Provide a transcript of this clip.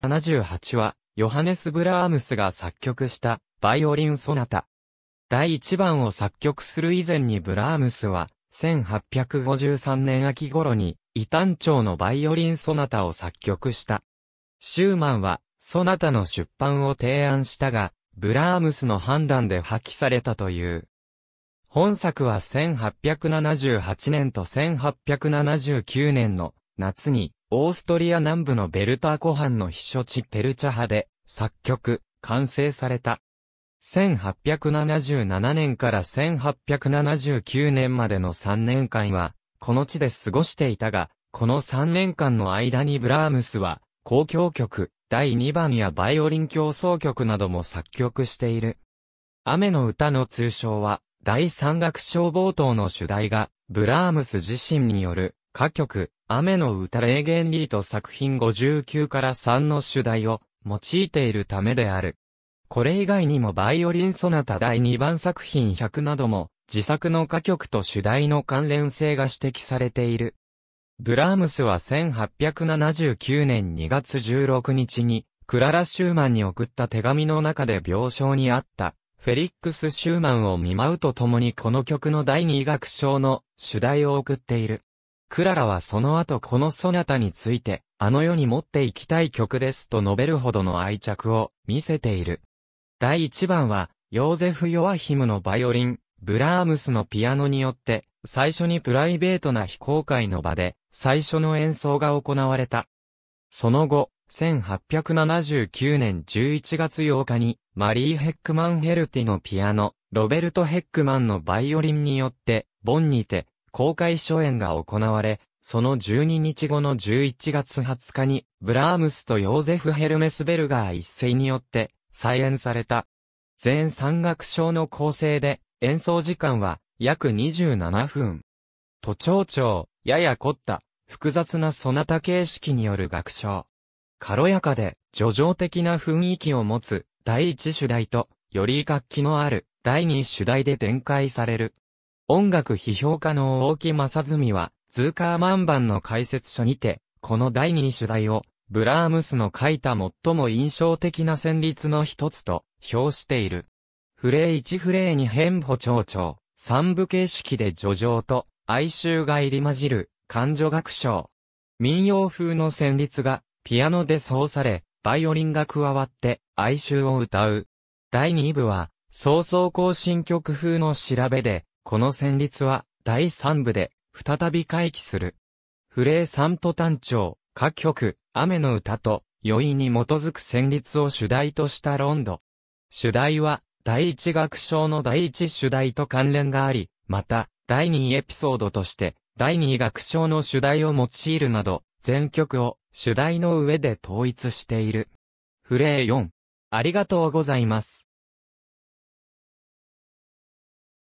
78は、ヨハネス・ブラームスが作曲した、バイオリン・ソナタ。第1番を作曲する以前にブラームスは、1853年秋頃に、異端調のバイオリン・ソナタを作曲した。シューマンは、ソナタの出版を提案したが、ブラームスの判断で破棄されたという。本作は1878年と1879年の夏にオーストリア南部のベルター湖畔の避暑地ペルチャ派で作曲、完成された。1877年から1879年までの3年間は、この地で過ごしていたが、この3年間の間にブラームスは、公共曲、第2番やバイオリン競争曲なども作曲している。雨の歌の通称は、第三楽章冒頭の主題が、ブラームス自身による歌曲、雨の歌霊言リート作品59から3の主題を用いているためである。これ以外にもバイオリンソナタ第2番作品100なども自作の歌曲と主題の関連性が指摘されている。ブラームスは1879年2月16日にクララ・シューマンに送った手紙の中で病床にあったフェリックス・シューマンを見舞うとともにこの曲の第2楽章の主題を送っている。クララはその後このソナタについて、あの世に持っていきたい曲ですと述べるほどの愛着を見せている。第1番は、ヨーゼフ・ヨアヒムのバイオリン、ブラームスのピアノによって、最初にプライベートな非公開の場で、最初の演奏が行われた。その後、1879年11月8日に、マリー・ヘックマン・ヘルティのピアノ、ロベルト・ヘックマンのバイオリンによって、ボンにて、公開初演が行われ、その12日後の11月20日に、ブラームスとヨーゼフ・ヘルメスベルガー一斉によって、再演された。全山楽章の構成で、演奏時間は、約27分。都庁長、やや凝った、複雑なソナタ形式による楽章。軽やかで、叙情的な雰囲気を持つ、第一主題と、より楽器のある、第二主題で展開される。音楽批評家の大木正澄は、ズーカーマン版の解説書にて、この第二主題を、ブラームスの書いた最も印象的な旋律の一つと、評している。フレー1フレー2変歩長調、三部形式で叙情と、哀愁が入り混じる、感情楽章。民謡風の旋律が、ピアノで奏され、バイオリンが加わって、哀愁を歌う。第2部は、早々更新曲風の調べで、この旋律は、第3部で、再び回帰する。フレーサント単調、歌曲、雨の歌と、余韻に基づく旋律を主題としたロンド。主題は、第1楽章の第1主題と関連があり、また、第2エピソードとして、第2楽章の主題を用いるなど、全曲を主題の上で統一している。フレー4。ありがとうございます。